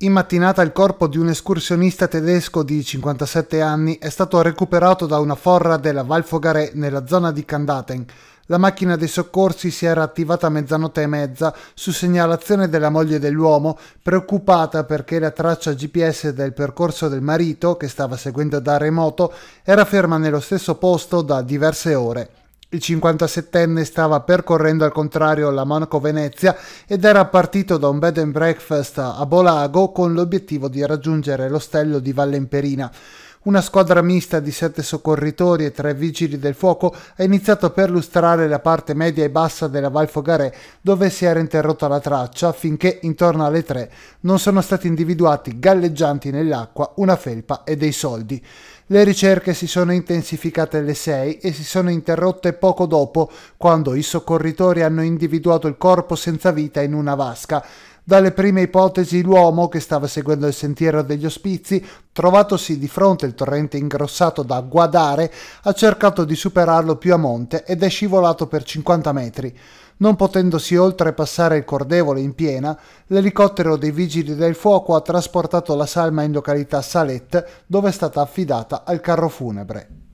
In mattinata il corpo di un escursionista tedesco di 57 anni è stato recuperato da una forra della Val Fogaré nella zona di Candaten. La macchina dei soccorsi si era attivata a mezzanotte e mezza su segnalazione della moglie dell'uomo, preoccupata perché la traccia GPS del percorso del marito, che stava seguendo da remoto, era ferma nello stesso posto da diverse ore. Il 57enne stava percorrendo al contrario la Monaco Venezia ed era partito da un bed and breakfast a Bolago con l'obiettivo di raggiungere l'ostello di Valle Imperina. Una squadra mista di sette soccorritori e tre vigili del fuoco ha iniziato a perlustrare la parte media e bassa della Val Fogaré dove si era interrotta la traccia finché intorno alle tre non sono stati individuati galleggianti nell'acqua una felpa e dei soldi. Le ricerche si sono intensificate alle 6 e si sono interrotte poco dopo, quando i soccorritori hanno individuato il corpo senza vita in una vasca. Dalle prime ipotesi l'uomo, che stava seguendo il sentiero degli ospizi, trovatosi di fronte al torrente ingrossato da guadare, ha cercato di superarlo più a monte ed è scivolato per 50 metri. Non potendosi oltrepassare il cordevole in piena, l'elicottero dei vigili del fuoco ha trasportato la salma in località Salette, dove è stata affidata al carro funebre.